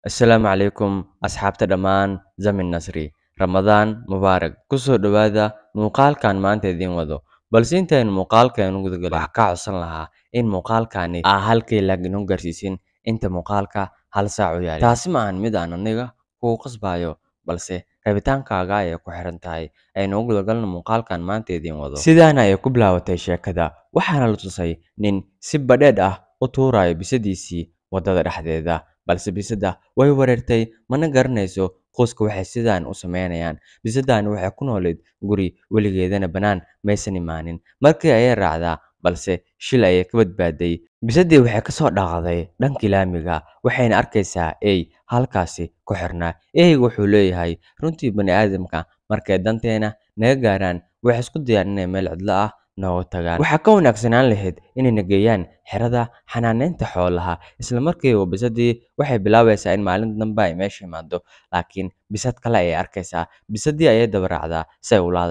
assalaamu calaykum asxaabta dhammaan zamin nasri ramadaan mubaarag kusoo dhowaada muuqaalkan maanta idiin wado balse intaynu muuqaalkaenu gudagalo wax ka codsan lahaa in muuqaalkani aa halkii lagnoo garsiisin inta muuqaalka hal saac u yaali taasi ma ahan mid aan aniga kuu qasbayo balse rabitaankaaga ayay ku xiran tahay aynu gudagalno muuqaalkan maanta idiin wado sidaana ayay ku bilaawatay sheekada waxaana la tusay nin si badheedh ah u tuurayo bisadiisii waddada dhexdeeda balse bisadda way wareertay mana garanayso qoyska waxay sidaan u sameynayaan bisadani waxay ku nooleed guri weligeedana bannaan maysan imaanin markii ayay raacdaa balse shil ayay ka badbaaday bisadii waxay ka soo dhaaqday dhankii laamiga waxayna arkaysaa ey halkaasi ku xirnaa eyga wuxuu leeyahay runtii bani aadamka markay danteena naga gaaraan waxay isku dayaan inay meel cidlo ah nooga tagaan waxaa ka wanaagsanaan lahayd inayna geeyaan xerada xanaaneynta xoolaha islamarkiiba bisadii waxay bilaabaysaa in maalin dambe ay meesha imaado laakiin bisad kale ayay arkaysaa bisadii ayay dabaraacdaa si ay ula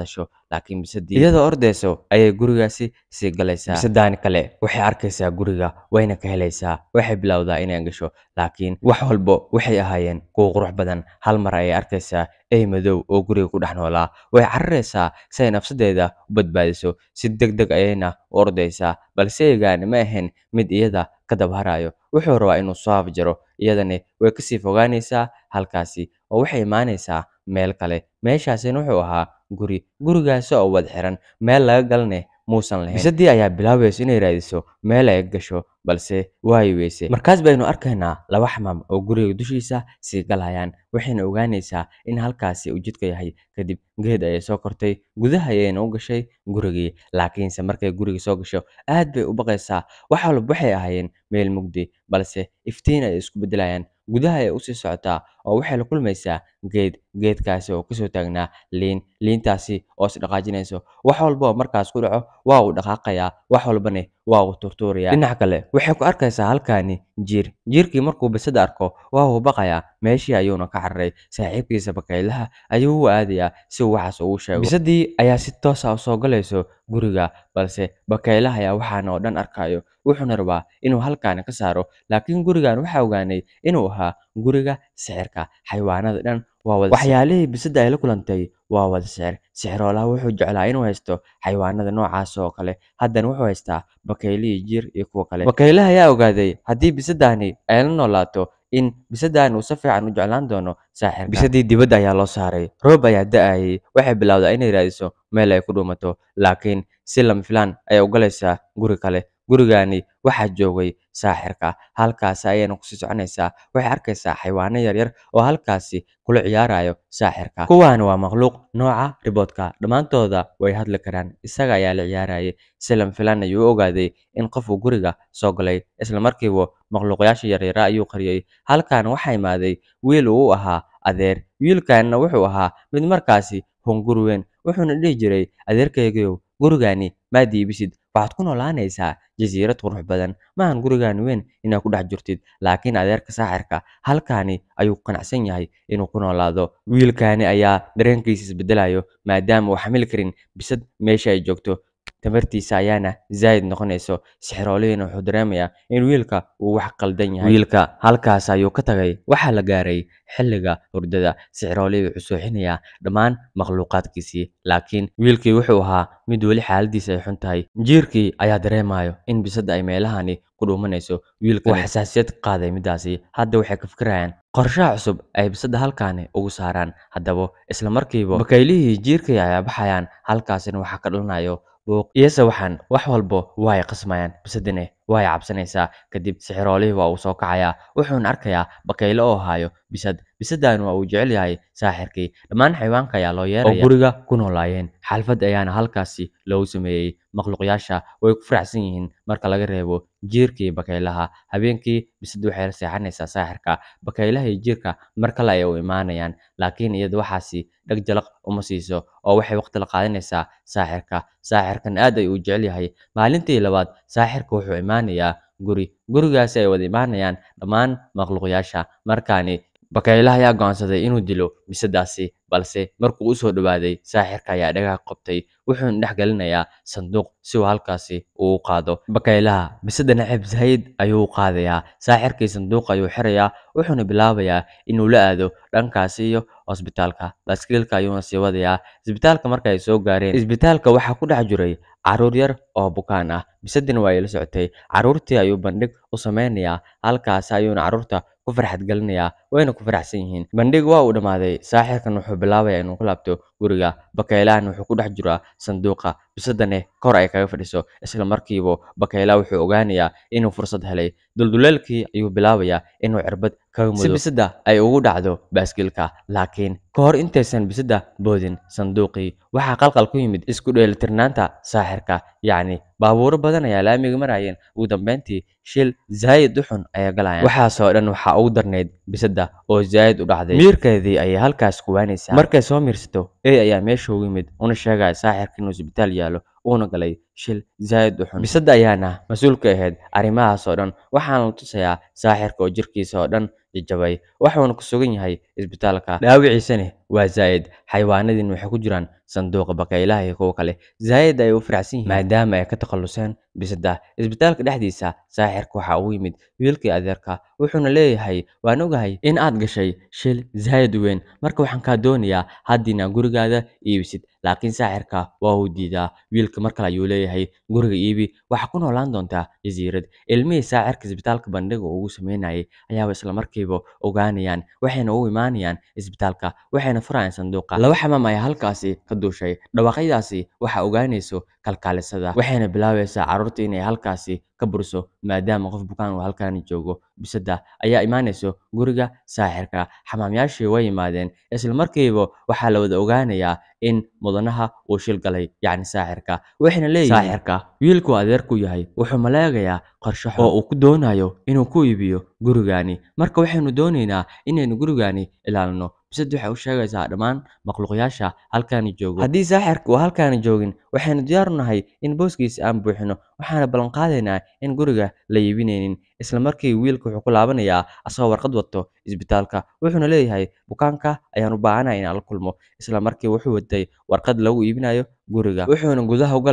laakiin bisadii iyadoo ordayso ayay gurigaasi sii galaysaa bisadaani kale waxay arkaysaa guriga wayna ka helaysaa waxay bilowdaa inay gasho laakiin wax walbo waxay ahaayeen kuwa qurux badan hal mar ayay arkaysaa ey madow oo guriga ku dhex noolaa way cararaysaa si ay nafsadeeda u badbaadiso si deg deg ayayna u ordaysaa balse eegaani ma ahayn mid iyada ka dabharayo wuxuu rabaa inuu soo afjaro iyadani way kasii fogaanaysaa halkaasi oo waxay imaanaysaa meel kale meeshaasina wuxuu ahaa guri gurigaasi oo wad xiran meel laga galane muusan lahayn bisadii ayaa bilaabaysa inay raadiso meel ay gasho balse way weyse markaas baynu arkaynaa laba xamaam oo guriga dushiisa sii galayaan waxayna ogaanaysaa in halkaasi uu jidka yahay kadib geed ayay soo kortay gudaha ayayna u gashay gurigii laakiinse markay guriga soo gasho aad bay u baqaysaa wax walba waxay ahaayeen meel mugdi balse iftiin ayay isku beddelayaan gudaha ayay usii socotaa oo waxay la kulmaysaa geed geedkaasi oo kasoo taagnaa liin liintaasi oo isdhaqaajinayso wax walba oo markaas ku dhaco waa uu dhaqaaqayaa wax walbana waa uu turtuurayaa dhinaca kale waxay ku arkaysaa halkaani jiir jiirkii markuu bisada arko waa uu baqayaa meeshii ayuuna ka cararay saaxiibkiisa bakaylaha ayuu u aadayaa si uu waxaas ugu sheego bisadii ayaa si toosa ah usoo galayso guriga balse bakaylaha ayaa waxaana oo dhan arkaayo wuxuuna rabaa inuu halkaani ka saaro laakiin gurigan waxaa ogaanay inuu ahaa guriga sixirka xayawaanada dhan waa wada waxyaalihii bisada ay la kulantay waa wada sixir sixiroolaha ah wuxuu jeclaa inuu haysto xayawaanada noocaas oo kale haddana wuxuu haystaa bakeylihii jiir iyo kuwa kale bakeylaha ayaa ogaaday haddii bisadani ay la noolaato in bisadaan uu si fiican u jeclaan doono saaxirka bisadii dibadda ayaa loo saaray roob ayaa da'ayay waxay bilowdaa inay raadiso meel ay ku dhumato laakiin si lama filaan ayay u galaysaa guri kale gurigaani waxaa joogay saaxirka halkaasi ayaana kusii soconaysaa waxay arkaysaa xayawaano yaryar oo halkaasi kula ciyaarayo saaxirka kuwaani waa makhluuq nooca riboodka dhammaantooda way hadli karaan isaga ayaa la ciyaarayay silan filan ayuu u ogaaday in qof uu guriga soo galay isla markiiba makhluuqyaasha yaryara ayuu qariyey halkan waxaa imaaday wiil uu u ahaa adeer wiilkanna wuxuu ahaa mid markaasi hunguri weyn wuxuuna dhihi jiray adeerkaygiiow gurigaani maad iibisid waxaad ku noolaanaysaa jasiirad qurux badan ma maahan gurigaan weyn inaad ku dhex jirtid laakiin adeerka saaxirka halkaani ayuu qanacsan yahay inuu ku noolaado wiilkaani ayaa dareenkiisa isbedelayo maadaama uu xamili karin bisad meesha ay joogto tamartiisa ayaana ah zaa'id noqonayso sixroolihina wuxuu dareemayaa in wiilka uu wax qaldan yahay wiilka halkaas ayuu ka tagay waxaa la gaaray xilliga hurdada sixroolihii wuxuu sooxinayaa dhammaan makhluuqaadkiisii laakiin wiilkii wuxuu ahaa mid weli xaaladiisa ay xun tahay jiirkii ayaa dareemayo in bisada ay meelahani ku dhuumanayso wiilka xasaasiyad qaaday midaasi hadda waxay ka fikirayaan qorshaha cusub ay bisada halkaani ugu saaraan haddaba isla bakaylihii jiirkii ayaa baxayaan halkaasina waxaa ka dhalanayo iyase waxaan wax walbo waa ay qasmayaan bisedine waa ay cabsanaysaa kadib sixiroolihii waa uu soo kacayaa wuxuuna arkayaa bakaylo oo hayo bisad bisadaan waa uu jecel yahay saaxirkii dhammaan xayawaanka ayaa loo yeeraya guriga ku noolaayeen xalfad ayaana halkaasi loogu sameeyey makhluuqyaasha way ku faraxsan yihiin marka laga reebo jiirkii bakaylaha habeenkii bisad waxay la seexanaysaa saaxirka bakaylaha iyo jiirka mar kale ayay u imaanayaan laakiin iyada waxaasi dheg jalaq uma siiso oo waxay waqti la qaadanaysaa saaxirka saaxirkan aad ay uu jecel yahay maalintii labaad saaxirka wuxuu imaanayaa guri gurigaasi ay wada imaanayaan dhammaan makhluuqyaasha markaani Bakaylaha ayaa go'aansaday inuu dilo bisadaasi, balse markuu u soo dhowaaday, saaxirka ayaa dhagaha qabtay, wuxuuna dhex sanduuq si uu halkaas ugu qaado bakaylaha. Bisada nacab zaid ayuu u qaadayaa, saaxirkii sanduuqa ayuu xirayaa, wuxuuna bilaabayaa inuu la aado dhankaasi iyo isbitaalka. Baaskiilka ayuuna sii wadayaa. Isbitaalka markii soo gaareen, isbitaalka waxaa ku dhex jiray caruur yar oo bukaan ah, bisadana way la socotay. Carruurtii ayuu bandhig u sameynayaa, halkaas ayuuna carruurta ku farxad gelinayaa wayna ku faraxsan yihiin bandhig waa uu dhammaaday saaxiirkan wuxuu bilaabayaa inuu ku laabto guriga bakaylahan wuxuu ku dhex jiraa sanduuqa bisadane kor ay kaga fadhiso isla markiiba bakayla wuxuu ogaanayaa inuu fursad helay dulduleelkii ayuu bilaabayaa inuu cirbad kaga mudo si bisada ay ugu dhacdo baaskiilka laakiin kahor intaysan bisada boodin sanduuqii waxaa qalqal ku yimid isku dheelitirnaanta saaxirka yacni baabuuro badan ayaa laamiga marayeen ugu dambeyntii shil zaa'id u xun ayaa galayaan waxaasoo dhan waxaa ugu darnayd bisadda oo zaa'id u dhacday miirkeedii ayay halkaas kuwaanaysaa markay soo miirsato ey ayaa meesha ugu yimid una sheegaya saaxirka inuu isbitaal yaallo uuna galay shil zaid u xun bisada ayaana mas uulka ahayd arrimahaasoo dhan waxaana la tusayaa saaxirka oo jirkiisa oo dhan jajabay waxuuna ku sugan yahay isbitaalka dhaawiciisani waa zaa'id xayawaanadiina waxay ku jiraan sanduuqa bakaylaha iyo kuwo kale zaa'id ayay u faracsan yihiin maadaama ay ka takhalluseen bisadda isbitaalka dhexdiisa saaxirka waxaa ugu yimid wiilkii adeerka wuxuuna leeyahay waan ogahay in aad gashay shil zaa'id weyn marka waxaan kaa doonayaa haddiina gurigaada iibisid laakiin saaxirka waa uu diidaa wiilka mar kale ayuu leeyahay leeyahay guriga iibi waxaa ku noolaan doontaa jasiirad ilmihii saaciirka isbitaalka bandhiga ugu sameynayay ayaaba islamarkiiba ogaanayaan waxayna u imaanayaan isbitaalka waxayna furayaan sanduuqa laba xamaam ayaa halkaasi ka duushay dhawaaqyadaasi waxaa ogaanayso kalkaalisada waxayna bilaabaysaa caruurta inay halkaasi ka burso maadaama qof bukaan uu halkaani joogo bisada ayaa imaanayso guriga saaxirka xamaamyaashii way yimaadeen isla markiiba waxaa la wada ogaanayaa in mudanaha uu shil galay yacni saaxirka waxayna leeyihin saaxirka wiilkuu adeerku yahay wuxuu maleegayaa qorsho oo uu ku doonayo inuu ku iibiyo gurigaani marka waxaynu doonaynaa inaynu gurigaani ilaalino bisad waxay u sheegaysaa dhammaan makhluuqyaasha halkaani joogo haddii saaxirka uu halkaani joogin waxaynu diyaar u nahay in booskiisa aan buuxino waxaana ballanqaadaynaa in guriga la iibinaynin isla markii wiilka wuxuu ku laabanayaa asagoo warqad wato isbitaalka wuxuuna leeyahay bukaanka ayaan u baahanahay inaan la kulmo isla markii wuxuu watay warqad lagu iibinayo guriga wuxuuna gudaha u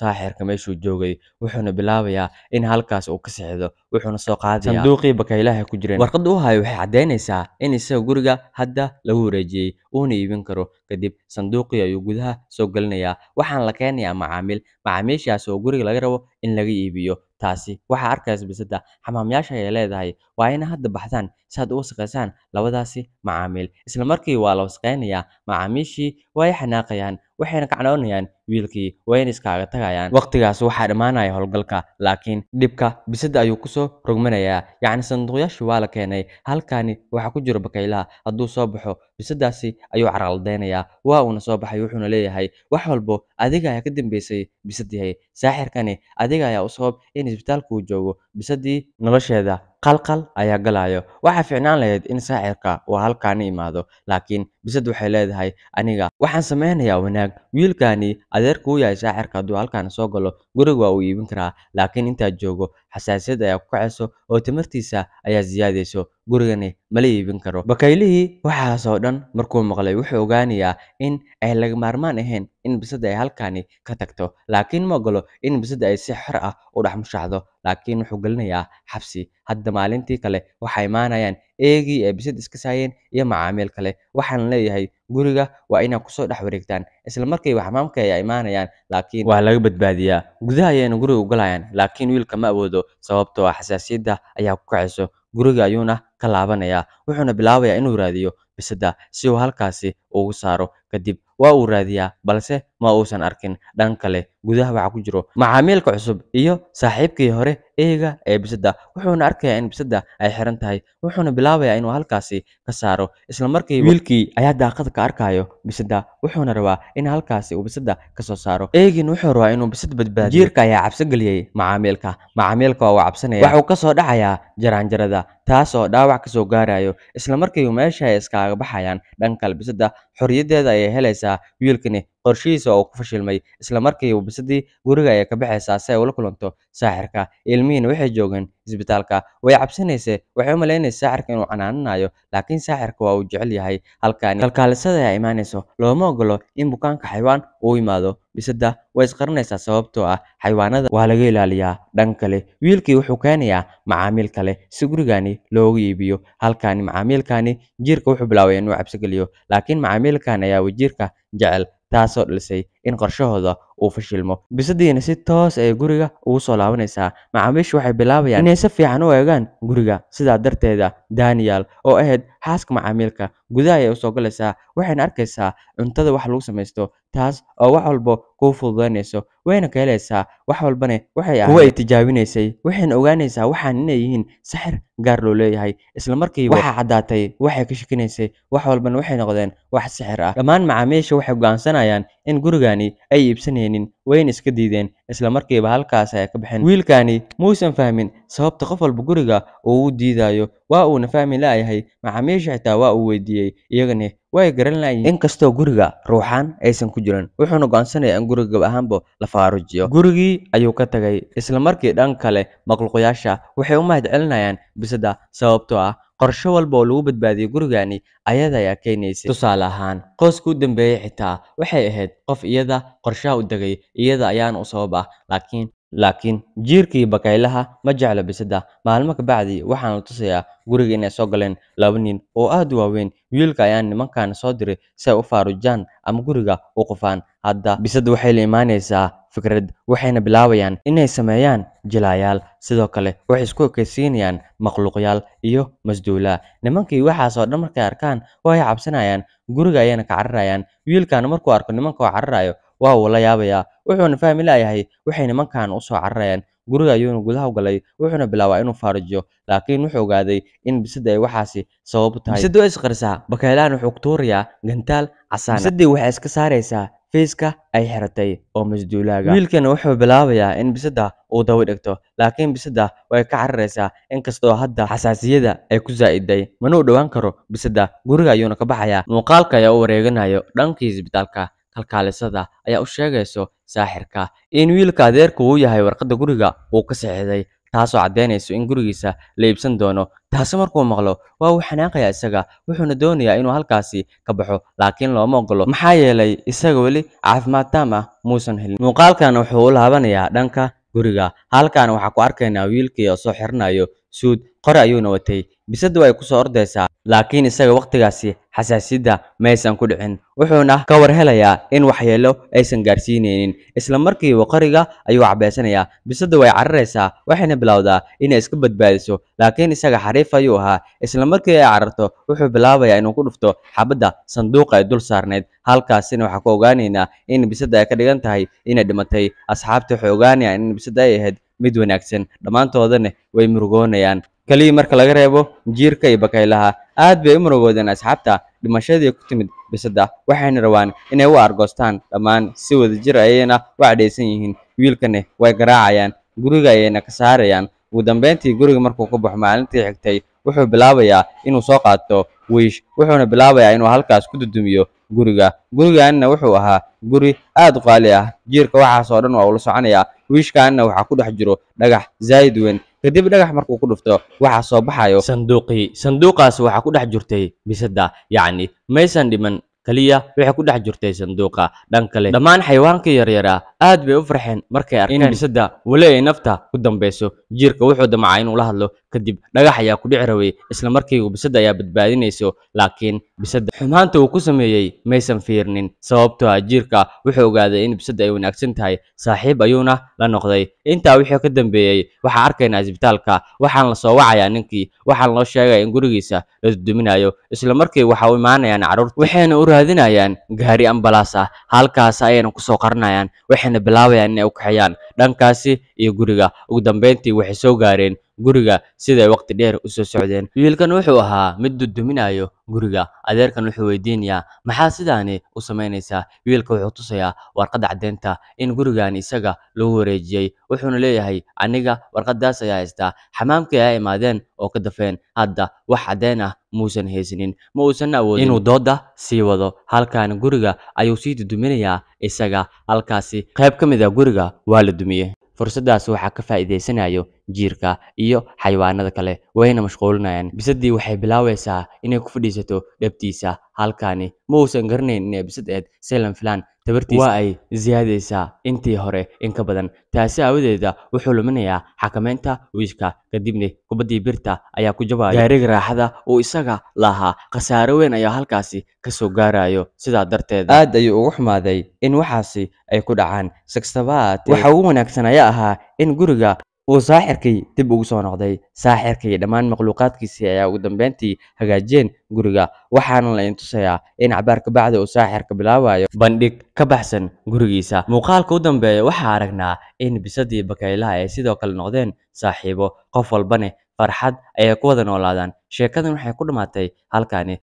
saaxiirka meeshuu joogay wuxuuna bilaabayaa in halkaas uu ka seexdo wuxuuna soo qaadaya bakaylaha ku jireen warqadda uu hayo waxay caddaynaysaa in isaga guriga hadda lagu wareejiyey uuna iibin karo kadib sanduuqii ayuu gudaha soo gelinayaa waxaan la keenayaa macaamiil macaamiishaas oo guriga laga rabo in laga iibiyo taasi waxaa arkaysa bisada xamaamyaasha ayay leedahay waa ina hadda baxdaan si aad u wasaqaysaan labadaasi macaamiil isla markii waa la wasaqaynayaa macaamiishii way xanaaqayaan waxayna ka canoonayaan wiilkii wayna iskaaga tagayaan waqtigaas waxaa dhammaanaya howlgalka laakiin dhibka bisadda ayuu ku soo rogmanayaa yacni sanduuqyaashii waa la keenay halkani waxaa ku jira bakaylaha hadduu soo baxo bisaddaasi ayuu carqaldaynayaa waa uuna soo baxay wuxuuna leeyahay wax walbo adiga ayaa ka dambeysay bisadihay saaxirkani adiga ayaa u sabab in isbitaalka uu joogo bisadii nolosheeda qalqal ayaa galayo waxaa fiicnaan lahayd in saacirka uu halkaani imaado laakiin bisad waxay leedahay aniga waxaan samaynayaa wanaag wiilkaani adeerka u yahay saacirka hadduu halkaani soo galo guriga waa uu iibin karaa laakiin intaa joogo xasaasiyad ayaa ku kacayso oo tamartiisa ayaa ziyaadayso gurigani mala iibin karo bakaylihii waxaasoo dhan markuu maqlay wuxuu ogaanayaa in ay laga maarmaan ahayn in bisada ay halkaani ka tagto laakiin ma ogolo in bisada ay si xor ah u dhex mushaxdo laakiin wuxuu gelinayaa xabsi hadda maalintii kale waxay imaanayaan eegii ay bisad iska saayeen iyo macaamiil kale waxaan leeyahay guriga waa inaad kusoo dhex wareegtaan isla markiiba xamaamka imaanayaan laakiin waa laga badbaadiyaa gudaha ayayna guriga u galayaan laakiin wiilka ma awoodo sababtoo ah xasaasiyadda ayaa ku kacayso guriga ayuuna ka laabanaya wuxuuna bilaabayaa inuu raadiyo bisadda si uu halkaasi ugu saaro kadib waa uu raadiyaa balse ma uusan arkin dhan kale gudaha waxa ku jiro macaamiilka cusub iyo saaxiibkii hore eega ee bisada wuxuuna arkayaa in bisada ay xiran tahay wuxuuna bilaabayaa inuu halkaasi ka saaro islamarkii wiilkii ayaa daaqada ka arkayo bisada wuxuuna rabaa in halkaasi uu bisada kasoo saaro eegin wuxuu rabaa inuu bisad badbaadiyo jiirka ayaa cabsi macaamiilka macaamiilka waa uu cabsanaya waxuu kasoo dhacayaa jaraanjarada taas oo dhaawac ka soo gaarayo isla markiiba meesha ay iskaaga baxayaan dhanka labisada xorriyaddeeda ayay helaysaa wiilkani qorshihiisa oo ku fashilmay isla markiiba bisadii guriga ayay ka baxaysaa si ay ula kulanto saaxirka ilmihiina waxay joogeen isbitaalka way cabsanaysay waxay u malaynaysa saaxirka inuu canaananayo laakiin saaxirka waa uu jecel yahay halkaani kalkaalisada ayaa imaanayso looma ogolo in bukaanka xaywaan uu yimaado bisada way isqaranaysaa sababtoo ah xayawaanada waa laga ilaaliyaa dhan kale wiilkii wuxuu keenayaa macaamiil kale si gurigani loogu iibiyo halkaani macaamiilkani jiirka wuxuu bilaabay inuu cabsigeliyo laakiin macaamiilkan ayaa wajiirka jecel taasoo dhalisay in qorshahooda uu fashilmo bisadiina si toos ay guriga ugu soo laabanaysaa macaamiishu waxay bilaabayaan inay si fiican u eegaan guriga sidaa darteeda daniel oo ahayd xaaska macaamiilka gudaha ayay usoo galaysaa waxayna arkaysaa cuntada wax lagu samaysto taas oo wax walba kuu fududaynayso wayna ka helaysaa wax walbane waxay ay tijaabinaysay waxayna ogaanaysaa waxaan inay yihiin saxir gaar loo leeyahay isla waxaa caddaatay waxay ka shakinaysay wax walbana waxay noqdeen wax sixir ah dhammaan macaamiisha waxay go'aansanayaan in gurigani ay iibsanaynin wayna iska diideen isla markiiba halkaas ay ka baxeen wiilkani muusan fahmin sababta qof walba guriga uu u diidayo waa uuna fahmi la'yahay macaamiisha xitaa waa uu weydiiyey iyagana way garan la'yihin inkastoo guriga ruuxaan aysan ku jiran wuxuuna go'aansanaya in guriga gab ahaanba la faarujiyo gurigii ayuu ka tagay isla markii dhan kale maqluuqyaasha waxay u mahad celinayaan bisadda sababtoo ah qorsho walba oo lagu badbaadiyo gurigaani ayada ayaa keenaysay tusaale ahaan qoyska u dambeeyey xitaa waxay ahayd qof iyada qorshaha u degay iyada ayaana u sabab ah laakiin laakiin jiirkii bakaylaha ma jeclo bisada maalmo kabacdi la tusayaa guriga inay soo galeen laba nin oo aad u waaweyn wiilka ayaan nimankaana soo diray si ay u faarujaan ama guriga u qufaan hadda bisada waxay la imaanaysaa fikrad waxayna bilaabayaan inay sameeyaan jilaayaal sidoo kale waxay isku ekaysiinayaan makhluuqyaal iyo masduula nimankii waxaasoo dhan markay arkaan ay cabsanayaan guriga ayayna ka cararayaan wiilkaana markuu arko nimanka oo cararayo waa uu la yaabayaa wuxuuna fahmi layahay waxay nimankan usoo cararayaan guriga ayuuna gudaha galay wuxuuna bilaabaa inuu faarajiyo laakiin wuxuu ogaaday in bisada ay waxaasi sababu tahay bisada way isqarisaa bakaylahan wuxuu ku tuurayaa gantaal casaana ah. bisadii waxay iska saaraysaa fayska ay xiratay oo masduulaaga wiilkan wuxuu bilaabayaa in bisadda uu dawi dhigto laakiin bisadda way ka cararaysaa inkastoo hadda xasaasiyada ay ku zaa'iday manuu dhowaan karo bisadda guriga ayuuna ka baxayaa muuqaalka ayaa u wareeganayo dhankii isbitaalka kalkaalisada ayaa u sheegayso saaxirka in wiilka adeerka uu yahay warqadda guriga uu ka saxiixday taasoo caddaynayso in gurigiisa la iibsan doono taasi markuu maqlo waa uu xanaaqaya isaga wuxuuna doonayaa inuu halkaasi ka baxo laakiin looma ogolo maxaa yeelay isaga weli caafimaad taam ah muusan helin muuqaalkan wuxuu u laabanayaa dhanka guriga halkan waxaa ku arkaynaa wiilkii oo soo xiranayo suud qore ayuuna watay bisadu ay ku soo ordaysaa laakiin isaga wakhtigaasi xasaasiyadda ma ku dhicin wuxuuna ka war helayaa in waxyeello aysan gaarsiinaynin isla markiiba qoriga ayuu cabeysanayaa bisadu way cararaysaa waxayna bilowdaa inay iska badbaadiso laakiin isaga xariif ayuu ahaa isla markii ay cararto wuxuu bilaabayaa inuu ku dhufto xabadda sanduuqa ee dul saarnayd halkaasina waxaa ku ogaanaynaa in bisadda ay ka dhigan tahay inay dhimatay asxaabta waxay ogaanayaan in bisadda ay ahayd mid wanaagsan dhammaantoodana way murugoonayaan keliya marka laga reebo jiirka iyo bakaylaha aad bay u murugoodeen asxaabta dhimashadii ku timid bisadda waxayna rabaan inay u argoostaan dhammaan si wada jir ayayna u cadhaysan yihiin wiilkani way garaacayaan guriga ayayna ka saarayaan ugu dambeyntii guriga markuu ku baxo maalintii xigtay wuxuu bilaabayaa inuu soo qaato wiish wuxuuna bilaabayaa inuu halkaas ku dudumiyo guriga guriganna wuxuu ahaa guri aad u qaali ah jiirka waxaas oo dhan waa ula soconayaa wiishkaanna waxaa ku dhex jiro dhagax zaa'id weyn kadib dhagax markuu ku dhufto waxaa soo baxayo sanduuqii sanduuqaas waxaa ku dhex jirtay bisadda yacni maysan dhiman kaliya waxay ku dhex jirtay sanduuqa dhan kale dhammaan xayawaanka yaryara aad bay u farxeen markay arkeen bisada weli ay nafta ku dambayso jiirka wuxuu damacaa inuu la hadlo kadib dhagax ayaa ku dhici rabay isla markiiba bisadda ayaa badbaadinayso laakiin bisadda xumaanta uu ku sameeyey maysan fiirnin sababtoo ah jiirka wuxuu ogaaday in bisadda ay wanaagsan tahay saaxiib ayuuna la noqday intaa wixii ka dambeeyey waxaa arkaynaa isbitaalka waxaan la soo wacayaa ninkii waxaan loo sheegaya in gurigiisa la duduminayo isla markii waxa u imaanayaan carruurta waxayna u raadinayaan gaari ambalaas ah halkaas ayayna ku soo qaranayaan waxayna bilaabayaan inay u kaxeeyaan dhankaasi iyo guriga ugu dambeyntii waxay soo gaareen guriga siday waqti dheer u soo socdeen wiilkan wuxuu ahaa mid duduminayo guriga adeerkan wuxuu weydiinayaa maxaa sidaani u samaynaysaa wiilka wuxuu tusayaa warqadda caddeynta in gurigan isaga lagu wareejiyey wuxuuna leeyahay anniga warqaddaas ayaa haystaa xamaamkii ayaa imaadeen oo ka dafeen hadda wax caddeyn ah muusan haysanin ma uusan awoodin inuu dooda sii wado halkan guriga ayuu sii duduminayaa isaga halkaasi qayb ka mid a ah guriga waa la dumiyey fursaddaas waxaa ka faa'iidaysanayo jiirka iyo xayawaanada kale wayna mashquulinayaan bisaddii waxay bilaabaysaa inay ku fadhiisato dhabtiisa halkaani ma uusan garanayn inay bisad eed selan filan tabartiisa waa ay ziyaadaysaa intii hore in ka badan taasi aawadeeda wuxuu luminayaa xakamaynta wiishka kadibna kubaddii birta ayaa ku jabaya gaariga raaxada uu isaga lahaa khasaare weyn ayaa halkaasi kasoo gaarayo sidaa darteed aad ayuu ugu xumaaday in waxaasi ay ku dhacaan sikstabaat waxa ugu ayaa ahaa in guriga uu saaxirkii dib ugu soo noqday saaxirka dhammaan makhluuqaadkiisii ayaa ugu dambeyntii hagaajiyeen guriga waxaana la intusayaa in cabaar kabacda uu saaxirka bilaabayo bandhig ka baxsan gurigiisa muuqaalka u dambeeya waxaa aragnaa in bisadii bakaylaha ay sidoo kale noqdeen saaxiibo qof walbane farxad ayay ku wada noolaadaan sheekadan waxay ku dhammaatay halkaani